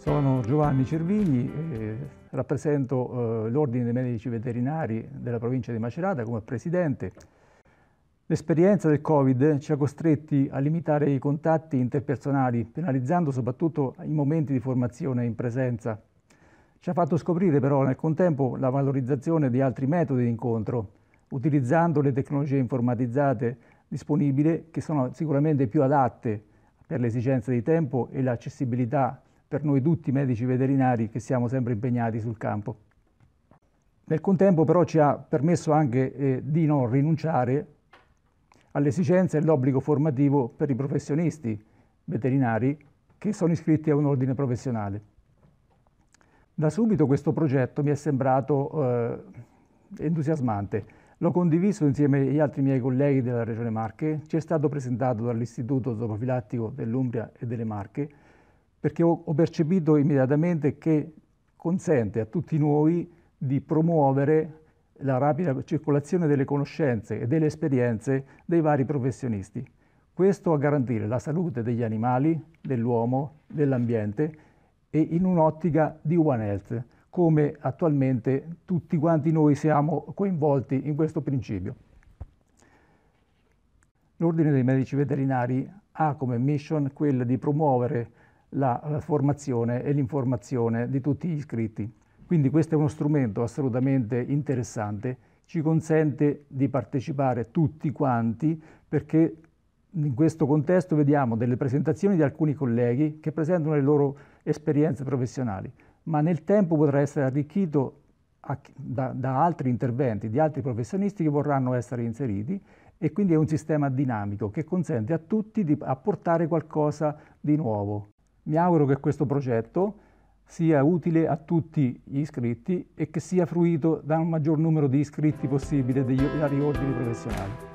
Sono Giovanni Cervigli, eh, rappresento eh, l'Ordine dei Medici Veterinari della provincia di Macerata come presidente. L'esperienza del Covid ci ha costretti a limitare i contatti interpersonali, penalizzando soprattutto i momenti di formazione in presenza. Ci ha fatto scoprire però nel contempo la valorizzazione di altri metodi di incontro, utilizzando le tecnologie informatizzate disponibili che sono sicuramente più adatte per le esigenze di tempo e l'accessibilità per noi tutti medici veterinari che siamo sempre impegnati sul campo. Nel contempo però ci ha permesso anche eh, di non rinunciare alle esigenze e all'obbligo formativo per i professionisti veterinari che sono iscritti a un ordine professionale. Da subito questo progetto mi è sembrato eh, entusiasmante. L'ho condiviso insieme agli altri miei colleghi della Regione Marche, ci è stato presentato dall'Istituto Zooprofilattico dell'Umbria e delle Marche perché ho, percepito immediatamente che consente a tutti noi di promuovere la rapida circolazione delle conoscenze e delle esperienze dei vari professionisti. Questo a garantire la salute degli animali, dell'uomo, dell'ambiente e in un'ottica di One Health, come attualmente tutti quanti noi siamo coinvolti in questo principio. L'Ordine dei Medici Veterinari ha come mission quella di promuovere la formazione e l'informazione di tutti gli iscritti. Quindi questo è uno strumento assolutamente interessante, ci consente di partecipare tutti quanti perché in questo contesto vediamo delle presentazioni di alcuni colleghi che presentano le loro esperienze professionali, ma nel tempo potrà essere arricchito da, da, altri interventi di altri professionisti che vorranno essere inseriti e quindi è un sistema dinamico che consente a tutti di apportare qualcosa di nuovo. Mi auguro che questo progetto sia utile a tutti gli iscritti e che sia fruito da un maggior numero di iscritti possibile degli ordini professionali.